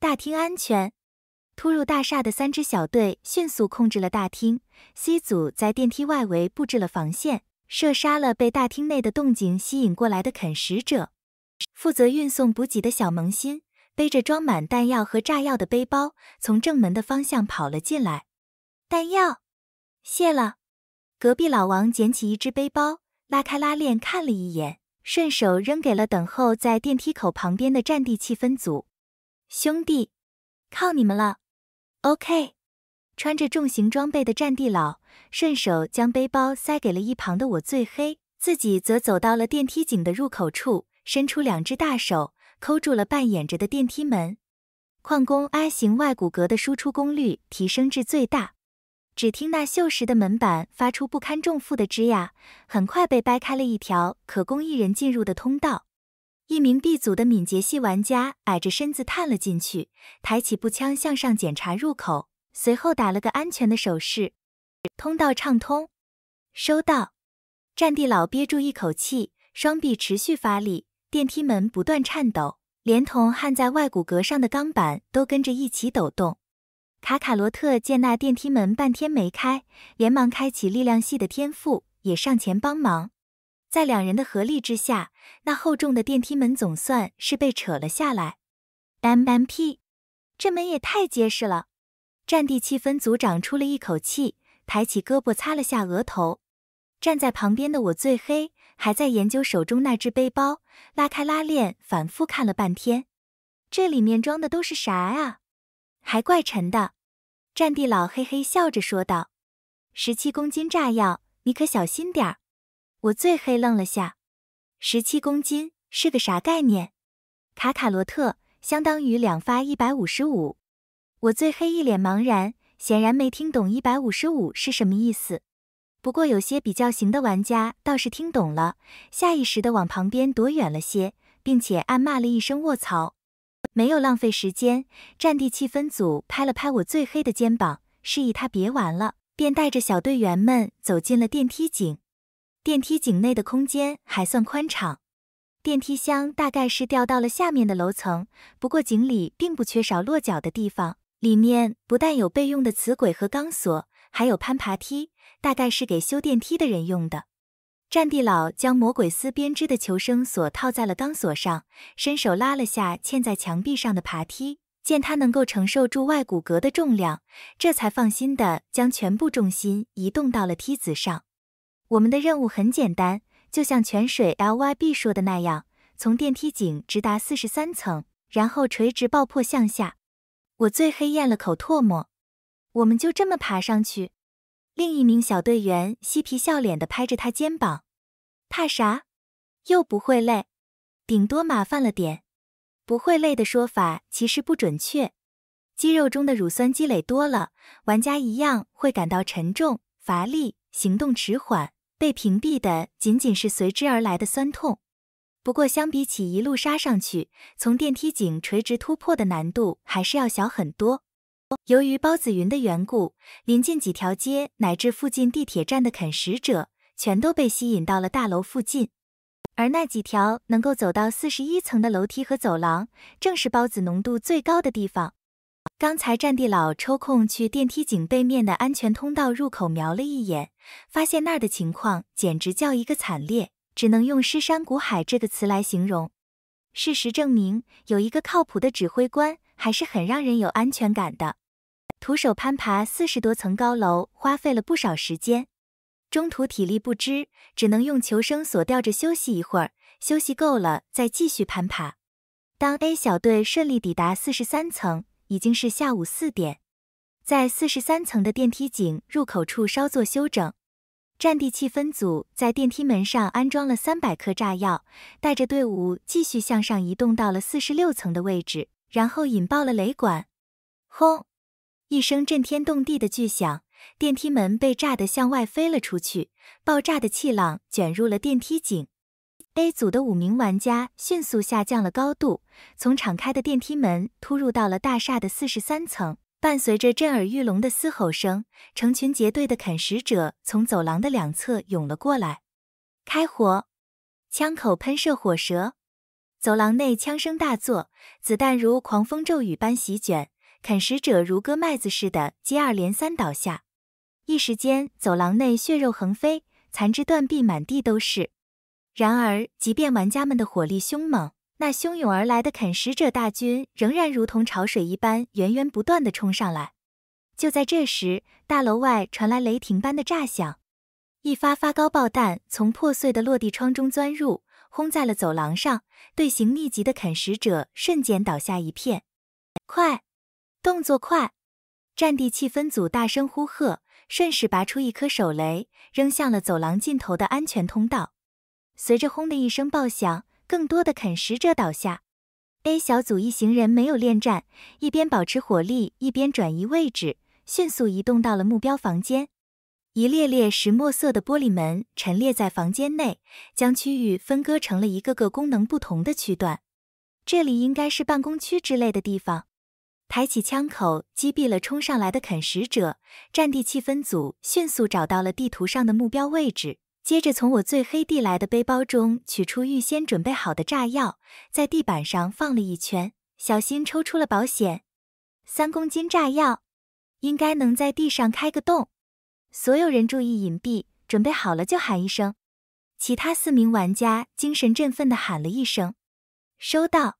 大厅安全。突入大厦的三支小队迅速控制了大厅。C 组在电梯外围布置了防线，射杀了被大厅内的动静吸引过来的啃食者。负责运送补给的小萌新背着装满弹药和炸药的背包，从正门的方向跑了进来。弹药，谢了。隔壁老王捡起一只背包，拉开拉链看了一眼，顺手扔给了等候在电梯口旁边的战地气氛组。兄弟，靠你们了！OK，穿着重型装备的战地佬顺手将背包塞给了一旁的我最黑，自己则走到了电梯井的入口处，伸出两只大手抠住了半掩着的电梯门。矿工 I 型外骨骼的输出功率提升至最大，只听那锈蚀的门板发出不堪重负的吱呀，很快被掰开了一条可供一人进入的通道。一名 B 组的敏捷系玩家矮着身子探了进去，抬起步枪向上检查入口，随后打了个安全的手势，通道畅通。收到。战地老憋住一口气，双臂持续发力，电梯门不断颤抖，连同焊在外骨骼上的钢板都跟着一起抖动。卡卡罗特见那电梯门半天没开，连忙开启力量系的天赋，也上前帮忙。在两人的合力之下，那厚重的电梯门总算是被扯了下来。MMP，这门也太结实了！战地气氛组长出了一口气，抬起胳膊擦了下额头。站在旁边的我最黑，还在研究手中那只背包，拉开拉链，反复看了半天，这里面装的都是啥啊？还怪沉的。战地老嘿嘿笑着说道：“十七公斤炸药，你可小心点儿。”我最黑愣了下，十七公斤是个啥概念？卡卡罗特相当于两发一百五十五。我最黑一脸茫然，显然没听懂一百五十五是什么意思。不过有些比较行的玩家倒是听懂了，下意识的往旁边躲远了些，并且暗骂了一声“卧槽”。没有浪费时间，战地气氛组拍了拍我最黑的肩膀，示意他别玩了，便带着小队员们走进了电梯井。电梯井内的空间还算宽敞，电梯箱大概是掉到了下面的楼层。不过井里并不缺少落脚的地方，里面不但有备用的磁轨和钢索，还有攀爬梯，大概是给修电梯的人用的。战地老将魔鬼丝编织的求生索套在了钢索上，伸手拉了下嵌在墙壁上的爬梯，见它能够承受住外骨骼的重量，这才放心的将全部重心移动到了梯子上。我们的任务很简单，就像泉水 LYB 说的那样，从电梯井直达四十三层，然后垂直爆破向下。我最黑咽了口唾沫，我们就这么爬上去。另一名小队员嬉皮笑脸的拍着他肩膀，怕啥？又不会累，顶多麻烦了点。不会累的说法其实不准确，肌肉中的乳酸积累多了，玩家一样会感到沉重、乏力、行动迟缓。被屏蔽的仅仅是随之而来的酸痛，不过相比起一路杀上去，从电梯井垂直突破的难度还是要小很多。由于孢子云的缘故，临近几条街乃至附近地铁站的啃食者，全都被吸引到了大楼附近，而那几条能够走到四十一层的楼梯和走廊，正是孢子浓度最高的地方。刚才战地佬抽空去电梯井背面的安全通道入口瞄了一眼，发现那儿的情况简直叫一个惨烈，只能用尸山骨海这个词来形容。事实证明，有一个靠谱的指挥官还是很让人有安全感的。徒手攀爬四十多层高楼，花费了不少时间，中途体力不支，只能用求生锁吊着休息一会儿。休息够了再继续攀爬。当 A 小队顺利抵达四十三层。已经是下午四点，在四十三层的电梯井入口处稍作休整，战地气氛组在电梯门上安装了三百颗炸药，带着队伍继续向上移动到了四十六层的位置，然后引爆了雷管。轰！一声震天动地的巨响，电梯门被炸得向外飞了出去，爆炸的气浪卷入了电梯井。A 组的五名玩家迅速下降了高度，从敞开的电梯门突入到了大厦的四十三层。伴随着震耳欲聋的嘶吼声，成群结队的啃食者从走廊的两侧涌了过来。开火，枪口喷射火舌，走廊内枪声大作，子弹如狂风骤雨般席卷，啃食者如割麦子似的接二连三倒下。一时间，走廊内血肉横飞，残肢断臂满地都是。然而，即便玩家们的火力凶猛，那汹涌而来的啃食者大军仍然如同潮水一般源源不断的冲上来。就在这时，大楼外传来雷霆般的炸响，一发发高爆弹从破碎的落地窗中钻入，轰在了走廊上，队形密集的啃食者瞬间倒下一片。快，动作快！战地气氛组大声呼喝，顺势拔出一颗手雷，扔向了走廊尽头的安全通道。随着轰的一声爆响，更多的啃食者倒下。A 小组一行人没有恋战，一边保持火力，一边转移位置，迅速移动到了目标房间。一列列石墨色的玻璃门陈列在房间内，将区域分割成了一个个功能不同的区段。这里应该是办公区之类的地方。抬起枪口，击毙了冲上来的啃食者。战地气氛组迅速找到了地图上的目标位置。接着从我最黑地来的背包中取出预先准备好的炸药，在地板上放了一圈，小心抽出了保险，三公斤炸药，应该能在地上开个洞。所有人注意隐蔽，准备好了就喊一声。其他四名玩家精神振奋地喊了一声，收到，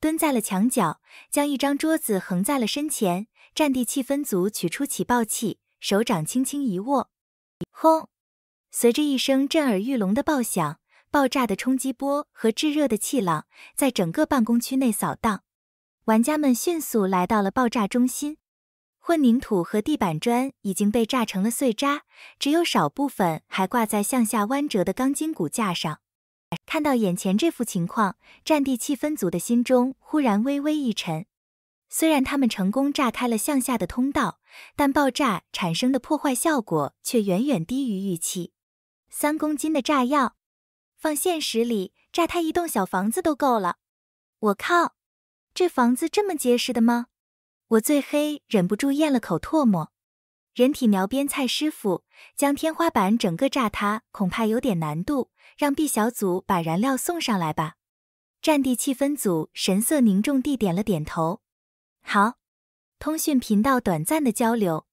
蹲在了墙角，将一张桌子横在了身前。战地气氛组取出起爆器，手掌轻轻一握，轰！随着一声震耳欲聋的爆响，爆炸的冲击波和炙热的气浪在整个办公区内扫荡。玩家们迅速来到了爆炸中心，混凝土和地板砖已经被炸成了碎渣，只有少部分还挂在向下弯折的钢筋骨架上。看到眼前这副情况，战地气氛组的心中忽然微微一沉。虽然他们成功炸开了向下的通道，但爆炸产生的破坏效果却远远低于预期。三公斤的炸药，放现实里炸塌一栋小房子都够了。我靠，这房子这么结实的吗？我最黑忍不住咽了口唾沫。人体描边，蔡师傅将天花板整个炸塌恐怕有点难度，让 B 小组把燃料送上来吧。战地气氛组神色凝重地点了点头。好，通讯频道短暂的交流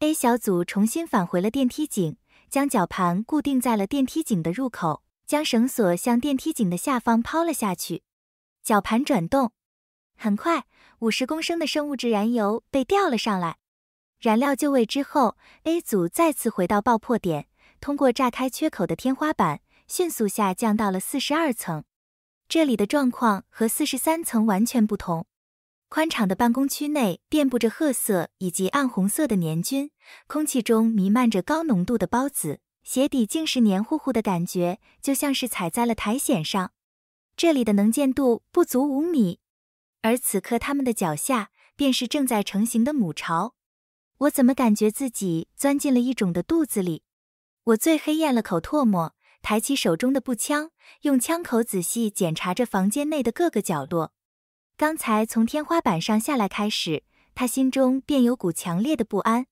，A 小组重新返回了电梯井。将绞盘固定在了电梯井的入口，将绳索向电梯井的下方抛了下去。绞盘转动，很快，五十公升的生物质燃油被吊了上来。燃料就位之后，A 组再次回到爆破点，通过炸开缺口的天花板，迅速下降到了四十二层。这里的状况和四十三层完全不同。宽敞的办公区内遍布着褐色以及暗红色的黏菌，空气中弥漫着高浓度的孢子，鞋底竟是黏糊糊的感觉，就像是踩在了苔藓上。这里的能见度不足五米，而此刻他们的脚下便是正在成型的母巢。我怎么感觉自己钻进了一种的肚子里？我最黑咽了口唾沫，抬起手中的步枪，用枪口仔细检查着房间内的各个角落。刚才从天花板上下来开始，他心中便有股强烈的不安。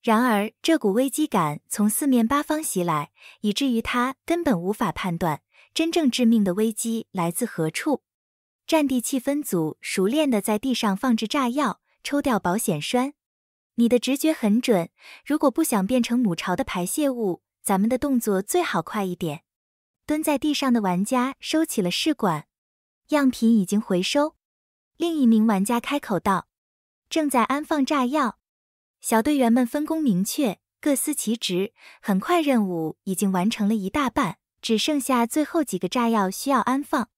然而，这股危机感从四面八方袭来，以至于他根本无法判断真正致命的危机来自何处。战地气氛组熟练地在地上放置炸药，抽掉保险栓。你的直觉很准，如果不想变成母巢的排泄物，咱们的动作最好快一点。蹲在地上的玩家收起了试管，样品已经回收。另一名玩家开口道：“正在安放炸药，小队员们分工明确，各司其职。很快，任务已经完成了一大半，只剩下最后几个炸药需要安放。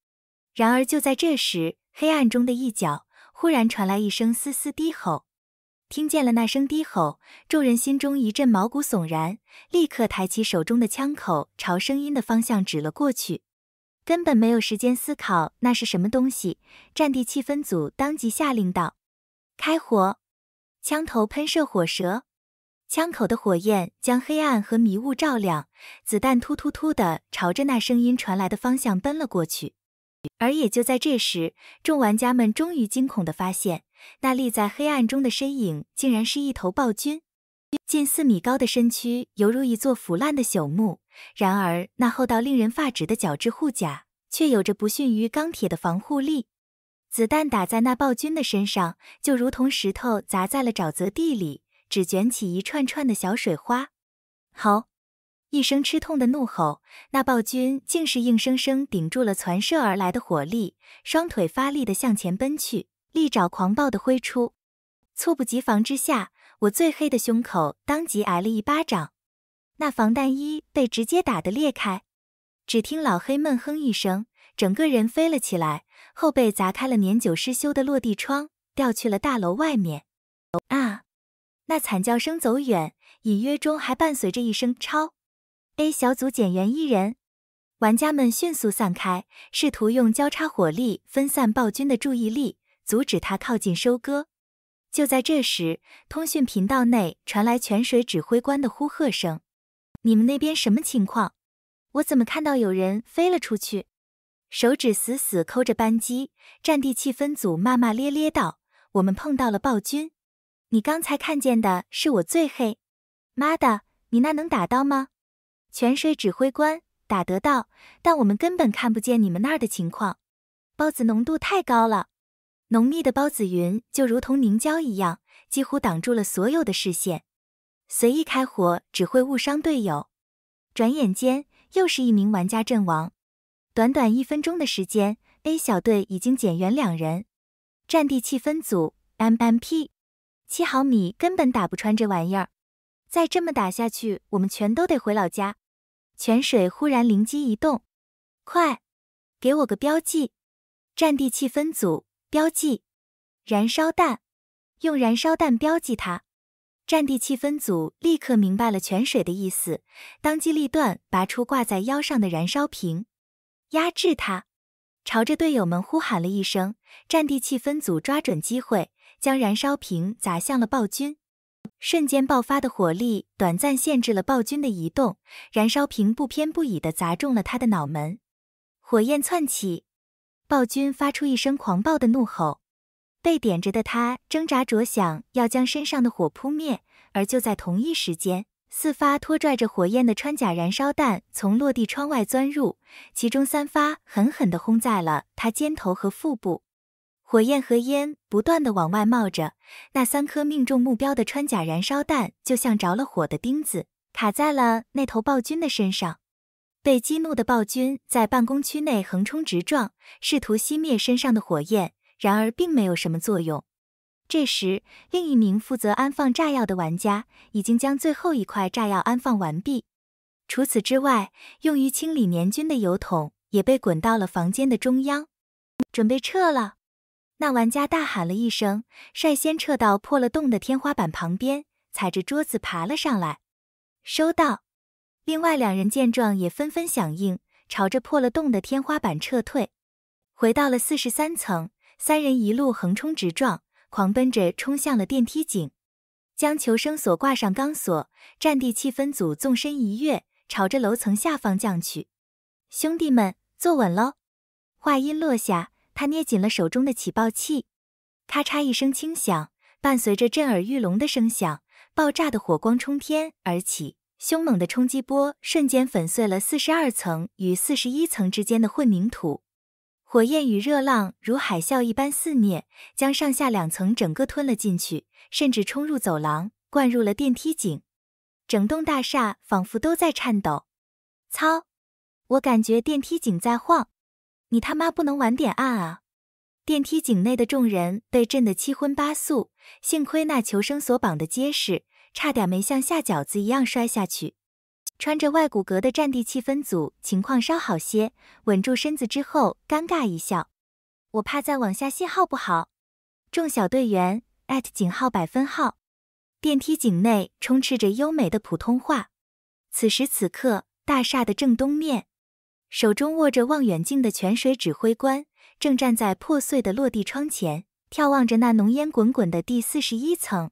然而，就在这时，黑暗中的一角忽然传来一声嘶嘶低吼。听见了那声低吼，众人心中一阵毛骨悚然，立刻抬起手中的枪口，朝声音的方向指了过去。”根本没有时间思考那是什么东西，战地气氛组当即下令道：“开火！”枪头喷射火舌，枪口的火焰将黑暗和迷雾照亮，子弹突突突的朝着那声音传来的方向奔了过去。而也就在这时，众玩家们终于惊恐的发现，那立在黑暗中的身影竟然是一头暴君。近四米高的身躯犹如一座腐烂的朽木，然而那厚到令人发指的角质护甲却有着不逊于钢铁的防护力。子弹打在那暴君的身上，就如同石头砸在了沼泽地里，只卷起一串串的小水花。好！一声吃痛的怒吼，那暴君竟是硬生生顶住了攒射而来的火力，双腿发力的向前奔去，利爪狂暴的挥出，猝不及防之下。我最黑的胸口当即挨了一巴掌，那防弹衣被直接打得裂开。只听老黑闷哼一声，整个人飞了起来，后背砸开了年久失修的落地窗，掉去了大楼外面。啊！那惨叫声走远，隐约中还伴随着一声“超 A 小组减员一人”。玩家们迅速散开，试图用交叉火力分散暴君的注意力，阻止他靠近收割。就在这时，通讯频道内传来泉水指挥官的呼喝声：“你们那边什么情况？我怎么看到有人飞了出去？”手指死死抠着扳机，战地气氛组骂骂咧咧道：“我们碰到了暴君！你刚才看见的是我最黑。妈的，你那能打到吗？”泉水指挥官打得到，但我们根本看不见你们那儿的情况，孢子浓度太高了。浓密的孢子云就如同凝胶一样，几乎挡住了所有的视线。随意开火只会误伤队友。转眼间，又是一名玩家阵亡。短短一分钟的时间，A 小队已经减员两人。战地气氛组 MMP，七毫米根本打不穿这玩意儿。再这么打下去，我们全都得回老家。泉水忽然灵机一动，快，给我个标记。战地气氛组。标记，燃烧弹，用燃烧弹标记它。战地气氛组立刻明白了泉水的意思，当机立断拔出挂在腰上的燃烧瓶，压制他，朝着队友们呼喊了一声。战地气氛组抓准机会，将燃烧瓶砸向了暴君，瞬间爆发的火力短暂限制了暴君的移动，燃烧瓶不偏不倚地砸中了他的脑门，火焰窜起。暴君发出一声狂暴的怒吼，被点着的他挣扎着想要将身上的火扑灭，而就在同一时间，四发拖拽着火焰的穿甲燃烧弹从落地窗外钻入，其中三发狠狠地轰在了他肩头和腹部，火焰和烟不断的往外冒着，那三颗命中目标的穿甲燃烧弹就像着了火的钉子，卡在了那头暴君的身上。被激怒的暴君在办公区内横冲直撞，试图熄灭身上的火焰，然而并没有什么作用。这时，另一名负责安放炸药的玩家已经将最后一块炸药安放完毕。除此之外，用于清理年菌的油桶也被滚到了房间的中央。准备撤了！那玩家大喊了一声，率先撤到破了洞的天花板旁边，踩着桌子爬了上来。收到。另外两人见状也纷纷响应，朝着破了洞的天花板撤退，回到了四十三层。三人一路横冲直撞，狂奔着冲向了电梯井，将求生锁挂上钢索。战地气氛组纵身一跃，朝着楼层下方降去。兄弟们，坐稳喽！话音落下，他捏紧了手中的起爆器，咔嚓一声轻响，伴随着震耳欲聋的声响，爆炸的火光冲天而起。凶猛的冲击波瞬间粉碎了四十二层与四十一层之间的混凝土，火焰与热浪如海啸一般肆虐，将上下两层整个吞了进去，甚至冲入走廊，灌入了电梯井。整栋大厦仿佛都在颤抖。操！我感觉电梯井在晃，你他妈不能晚点按啊！电梯井内的众人被震得七荤八素，幸亏那求生索绑得结实。差点没像下饺子一样摔下去。穿着外骨骼的战地气氛组情况稍好些，稳住身子之后，尴尬一笑：“我怕再往下信号不好。”众小队员艾特井号百分号。电梯井内充斥着优美的普通话。此时此刻，大厦的正东面，手中握着望远镜的泉水指挥官正站在破碎的落地窗前，眺望着那浓烟滚滚的第四十一层。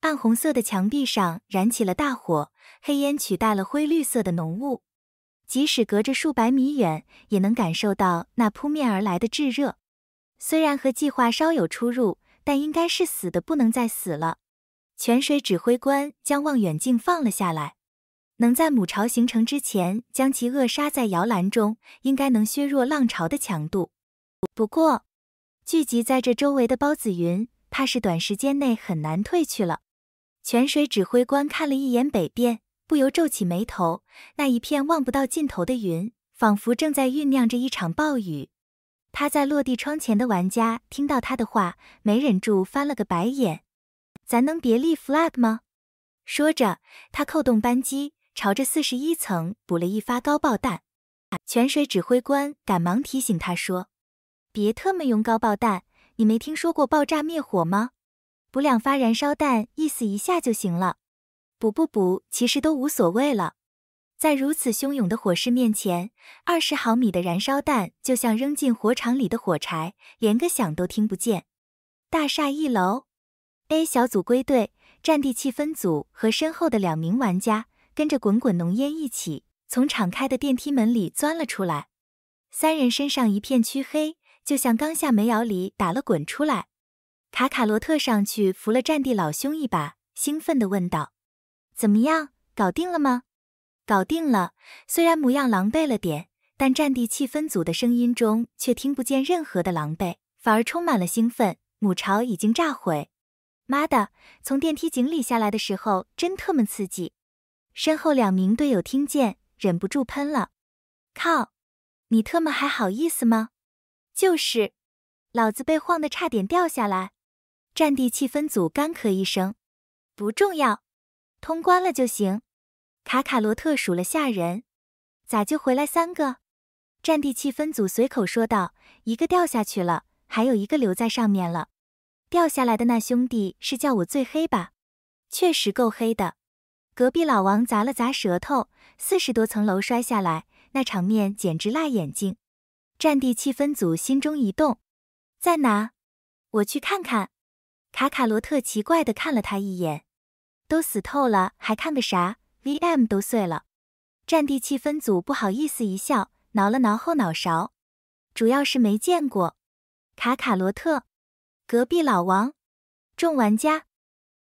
暗红色的墙壁上燃起了大火，黑烟取代了灰绿色的浓雾。即使隔着数百米远，也能感受到那扑面而来的炙热。虽然和计划稍有出入，但应该是死的不能再死了。泉水指挥官将望远镜放了下来。能在母巢形成之前将其扼杀在摇篮中，应该能削弱浪潮的强度。不过，聚集在这周围的孢子云。怕是短时间内很难退去了。泉水指挥官看了一眼北边，不由皱起眉头。那一片望不到尽头的云，仿佛正在酝酿着一场暴雨。趴在落地窗前的玩家听到他的话，没忍住翻了个白眼：“咱能别立 flag 吗？”说着，他扣动扳机，朝着四十一层补了一发高爆弹。泉水指挥官赶忙提醒他说：“别特么用高爆弹！”你没听说过爆炸灭火吗？补两发燃烧弹，意思一下就行了。补不补其实都无所谓了。在如此汹涌的火势面前，二十毫米的燃烧弹就像扔进火场里的火柴，连个响都听不见。大厦一楼，A 小组归队，战地气氛组和身后的两名玩家跟着滚滚浓烟一起从敞开的电梯门里钻了出来。三人身上一片黢黑。就像刚下煤窑里打了滚出来，卡卡罗特上去扶了战地老兄一把，兴奋地问道：“怎么样，搞定了吗？”“搞定了。”虽然模样狼狈了点，但战地气氛组的声音中却听不见任何的狼狈，反而充满了兴奋。母巢已经炸毁，妈的！从电梯井里下来的时候真特么刺激。身后两名队友听见，忍不住喷了：“靠，你特么还好意思吗？”就是，老子被晃得差点掉下来。战地气氛组干咳一声，不重要，通关了就行。卡卡罗特数了下人，咋就回来三个？战地气氛组随口说道：“一个掉下去了，还有一个留在上面了。掉下来的那兄弟是叫我最黑吧？确实够黑的。”隔壁老王砸了砸舌头：“四十多层楼摔下来，那场面简直辣眼睛。”战地气氛组心中一动，在哪？我去看看。卡卡罗特奇怪的看了他一眼，都死透了，还看个啥？VM 都碎了。战地气氛组不好意思一笑，挠了挠后脑勺，主要是没见过。卡卡罗特，隔壁老王，众玩家，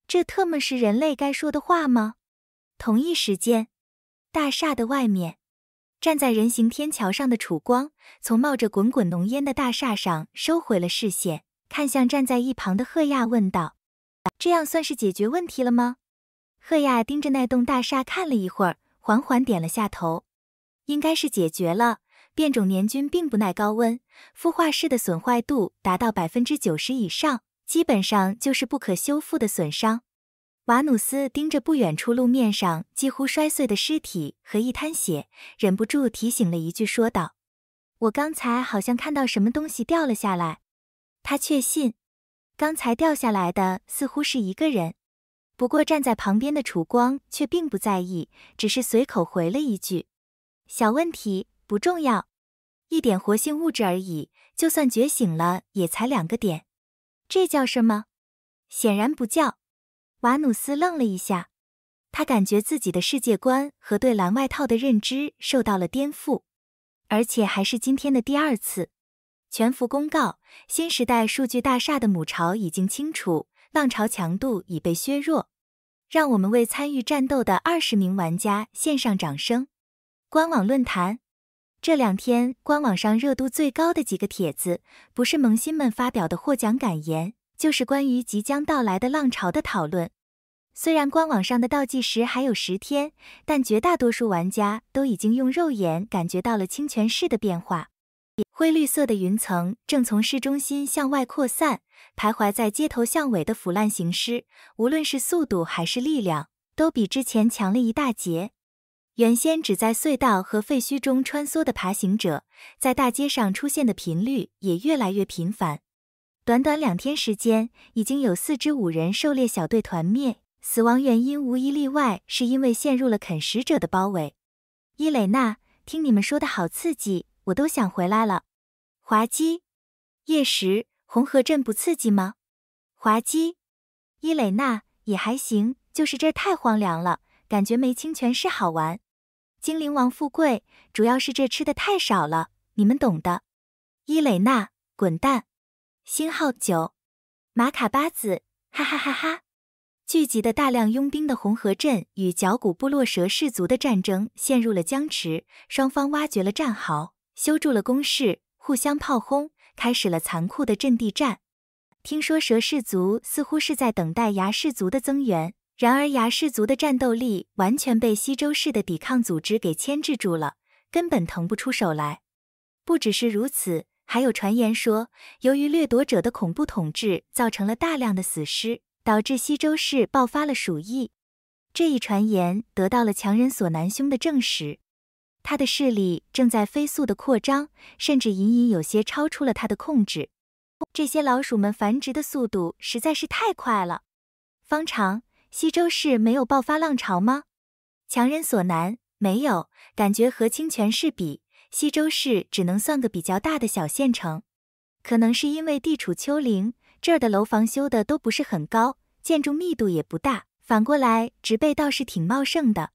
这特么是人类该说的话吗？同一时间，大厦的外面。站在人行天桥上的楚光从冒着滚滚浓烟的大厦上收回了视线，看向站在一旁的贺亚，问道：“这样算是解决问题了吗？”贺亚盯着那栋大厦看了一会儿，缓缓点了下头：“应该是解决了。变种年菌并不耐高温，孵化室的损坏度达到百分之九十以上，基本上就是不可修复的损伤。”瓦努斯盯着不远处路面上几乎摔碎的尸体和一滩血，忍不住提醒了一句，说道：“我刚才好像看到什么东西掉了下来。”他确信，刚才掉下来的似乎是一个人。不过站在旁边的楚光却并不在意，只是随口回了一句：“小问题，不重要，一点活性物质而已，就算觉醒了也才两个点，这叫什么？显然不叫。”瓦努斯愣了一下，他感觉自己的世界观和对蓝外套的认知受到了颠覆，而且还是今天的第二次。全服公告：新时代数据大厦的母巢已经清除，浪潮强度已被削弱。让我们为参与战斗的二十名玩家献上掌声。官网论坛：这两天官网上热度最高的几个帖子，不是萌新们发表的获奖感言，就是关于即将到来的浪潮的讨论。虽然官网上的倒计时还有十天，但绝大多数玩家都已经用肉眼感觉到了清泉市的变化。灰绿色的云层正从市中心向外扩散，徘徊在街头巷尾的腐烂行尸，无论是速度还是力量，都比之前强了一大截。原先只在隧道和废墟中穿梭的爬行者，在大街上出现的频率也越来越频繁。短短两天时间，已经有四支五人狩猎小队团灭。死亡原因无一例外是因为陷入了啃食者的包围。伊蕾娜，听你们说的好刺激，我都想回来了。滑稽。夜食红河镇不刺激吗？滑稽。伊蕾娜也还行，就是这儿太荒凉了，感觉没清泉市好玩。精灵王富贵，主要是这吃的太少了，你们懂的。伊蕾娜，滚蛋。星号九。马卡巴子，哈哈哈哈。聚集的大量佣兵的红河镇与角谷部落蛇氏族的战争陷入了僵持，双方挖掘了战壕，修筑了工事，互相炮轰，开始了残酷的阵地战。听说蛇氏族似乎是在等待牙氏族的增援，然而牙氏族的战斗力完全被西周氏的抵抗组织给牵制住了，根本腾不出手来。不只是如此，还有传言说，由于掠夺者的恐怖统治，造成了大量的死尸。导致西周市爆发了鼠疫，这一传言得到了强人所南兄的证实。他的势力正在飞速的扩张，甚至隐隐有些超出了他的控制。这些老鼠们繁殖的速度实在是太快了。方长，西周市没有爆发浪潮吗？强人所难，没有感觉和清泉市比，西周市只能算个比较大的小县城，可能是因为地处丘陵。这儿的楼房修的都不是很高，建筑密度也不大，反过来植被倒是挺茂盛的。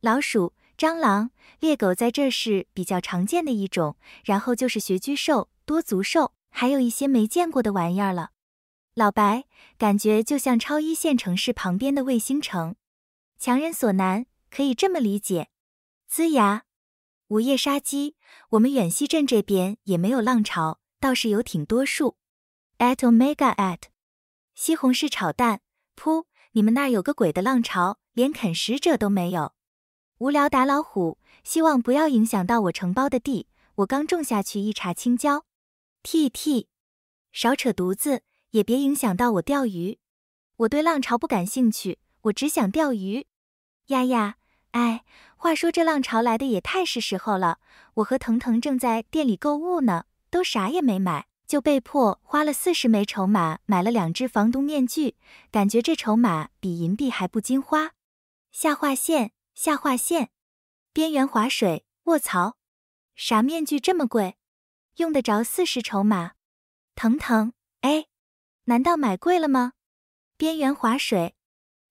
老鼠、蟑螂、猎狗在这是比较常见的一种，然后就是穴居兽、多足兽，还有一些没见过的玩意儿了。老白，感觉就像超一线城市旁边的卫星城，强人所难，可以这么理解。呲牙，午夜杀鸡，我们远西镇这边也没有浪潮，倒是有挺多树。At Omega At，西红柿炒蛋。噗！你们那儿有个鬼的浪潮，连啃食者都没有。无聊打老虎，希望不要影响到我承包的地。我刚种下去一茬青椒。T T，少扯犊子，也别影响到我钓鱼。我对浪潮不感兴趣，我只想钓鱼。丫丫，哎，话说这浪潮来的也太是时候了。我和腾腾正在店里购物呢，都啥也没买。就被迫花了四十枚筹码买了两只防毒面具，感觉这筹码比银币还不经花。下划线下划线，边缘划水，卧槽，啥面具这么贵？用得着四十筹码？疼疼，哎，难道买贵了吗？边缘划水，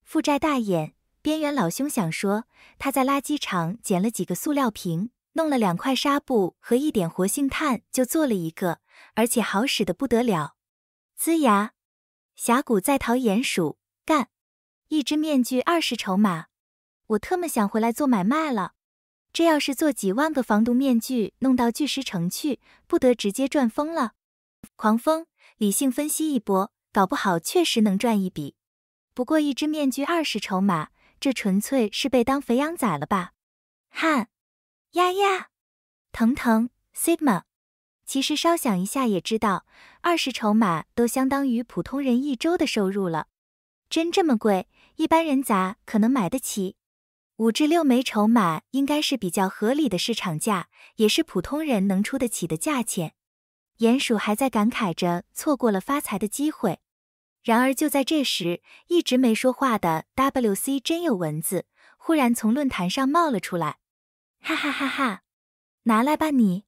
负债大眼，边缘老兄想说，他在垃圾场捡了几个塑料瓶，弄了两块纱布和一点活性炭，就做了一个。而且好使的不得了，呲牙峡谷在逃鼹鼠干，一只面具二十筹码，我特么想回来做买卖了。这要是做几万个防毒面具，弄到巨石城去，不得直接赚疯了？狂风理性分析一波，搞不好确实能赚一笔。不过一只面具二十筹码，这纯粹是被当肥羊宰了吧？汗呀呀，疼疼，Sigma。其实稍想一下也知道，二十筹码都相当于普通人一周的收入了。真这么贵，一般人咋可能买得起？五至六枚筹码应该是比较合理的市场价，也是普通人能出得起的价钱。鼹鼠还在感慨着错过了发财的机会。然而就在这时，一直没说话的 WC 真有蚊子忽然从论坛上冒了出来：“哈哈哈哈，拿来吧你！”